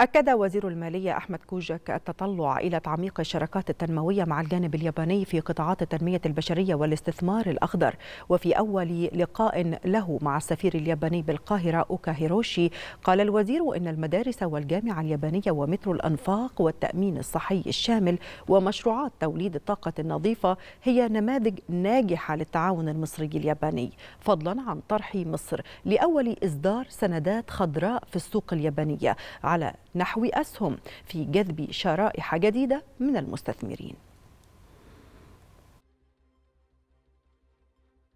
أكد وزير المالية أحمد كوجك التطلع إلى تعميق الشراكات التنموية مع الجانب الياباني في قطاعات التنمية البشرية والاستثمار الأخضر وفي أول لقاء له مع السفير الياباني بالقاهرة أوكا هيروشي قال الوزير إن المدارس والجامعة اليابانية ومترو الأنفاق والتأمين الصحي الشامل ومشروعات توليد الطاقة النظيفة هي نماذج ناجحة للتعاون المصري الياباني فضلا عن طرح مصر لأول إصدار سندات خضراء في السوق اليابانية على نحو أسهم في جذب شرائح جديدة من المستثمرين